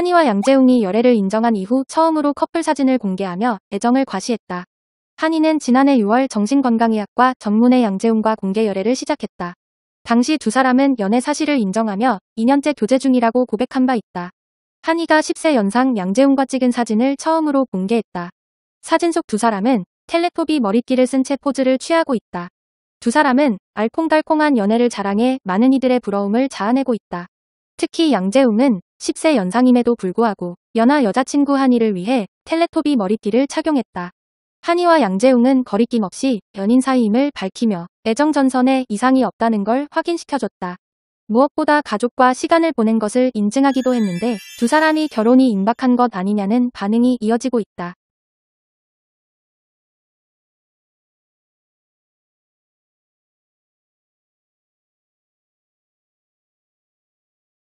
한이와 양재웅이 열애를 인정한 이후 처음으로 커플 사진을 공개하며 애정을 과시했다. 한이는 지난해 6월 정신건강의학과 전문의 양재웅과 공개 열애를 시작했다. 당시 두 사람은 연애 사실을 인정하며 2년째 교제 중이라고 고백한 바 있다. 한이가 10세 연상 양재웅과 찍은 사진을 처음으로 공개했다. 사진 속 두 사람은 텔레토비 머리끼를 쓴 채 포즈를 취하고 있다. 두 사람은 알콩달콩한 연애를 자랑해 많은 이들의 부러움을 자아내고 있다. 특히 양재웅은 10세 연상임에도 불구하고 연하 여자친구 한이를 위해 텔레토비 머리띠를 착용했다. 한이와 양재웅은 거리낌 없이 연인 사이임을 밝히며 애정전선에 이상이 없다는 걸 확인시켜줬다. 무엇보다 가족과 시간을 보낸 것을 인증하기도 했는데 두 사람이 결혼이 임박한 것 아니냐는 반응이 이어지고 있다.